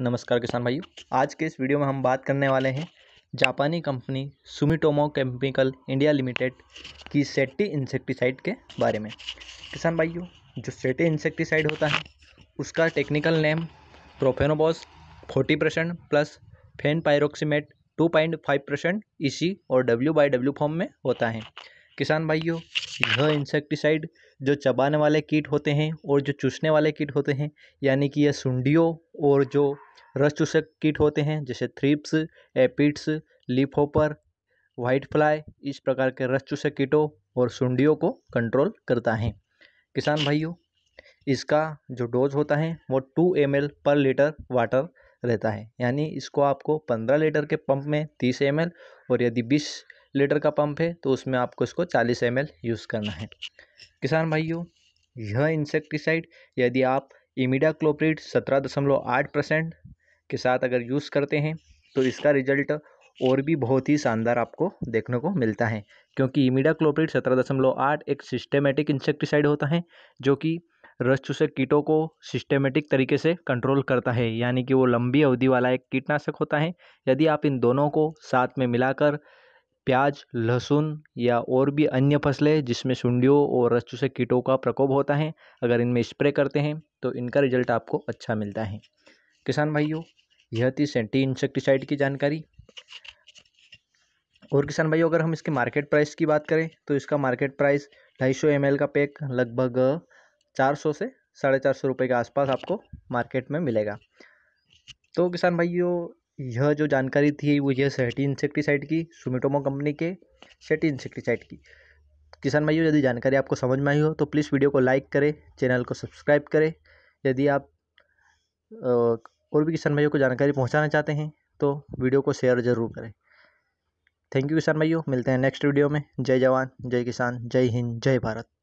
नमस्कार किसान भाइयों आज के इस वीडियो में हम बात करने वाले हैं जापानी कंपनी सुमिटोमो केमिकल इंडिया लिमिटेड की सेट्टी इंसेक्टिसाइड के बारे में किसान भाइयों जो सेटी इंसेक्टिसाइड होता है उसका technical name profenofos forty percent plus fenpyroximate two point five percent E e और डब्ल्यू बाई डब्ल्यू फॉर्म में होता है किसान भाइयों यह इंसेक्टिसाइड जो चबाने वाले कीट होते हैं और जो चूसने वाले कीट होते हैं यानी कि यह सुंडियों और जो रस चूसक कीट होते हैं जैसे thrips aphids leafhopper white fly इस प्रकार के रस चूसक कीटों और सुंडियों को कंट्रोल करता है किसान भाइयों इसका जो डोज होता है वो two M per litre water रहता है यानी इसको आपको पंद्रह लीटर के पंप में तीस एम और यदि बीस लीटर का पंप है तो उसमें आपको इसको चालीस एम यूज़ करना है किसान भाइयों यह इंसेक्टिसाइड यदि आप इमिडा क्लोप्रिड सत्रह दशमलव आठ परसेंट के साथ अगर यूज़ करते हैं तो इसका रिजल्ट और भी बहुत ही शानदार आपको देखने को मिलता है क्योंकि इमिडा क्लोप्रिट सत्रह दशमलव आठ एक सिस्टेमेटिक इंसेक्टिसाइड होता है जो कि रस चूसक कीटों को सिस्टेमेटिक तरीके से कंट्रोल करता है यानी कि वो लंबी अवधि वाला एक कीटनाशक होता है यदि आप इन दोनों को साथ में मिलाकर प्याज लहसुन या और भी अन्य फसलें जिसमें सुंडियों और रस्ट से कीटों का प्रकोप होता है अगर इनमें स्प्रे करते हैं तो इनका रिजल्ट आपको अच्छा मिलता है किसान भाइयों यह थी सेंटी इंसेक्टिसाइड की जानकारी और किसान भाइयों अगर हम इसके मार्केट प्राइस की बात करें तो इसका मार्केट प्राइस ढाई सौ एम का पैक लगभग चार सौ से साढ़े चार सौ रुपये के आसपास आपको मार्केट में मिलेगा तो किसान भाइयों यह जो जानकारी थी वो यह सेटी इंसेक्टिसाइड की सुमिटोमो कंपनी के सेटी इंसेक्टिसाइड की किसान भाइयों यदि जानकारी आपको समझ में आई हो तो प्लीज़ वीडियो को लाइक करें चैनल को सब्सक्राइब करें यदि आप और भी किसान भाइयों को जानकारी पहुंचाना चाहते हैं तो वीडियो को शेयर ज़रूर करें थैंक यू किसान भाइयों मिलते हैं नेक्स्ट वीडियो में जय जवान जय किसान जय हिंद जय भारत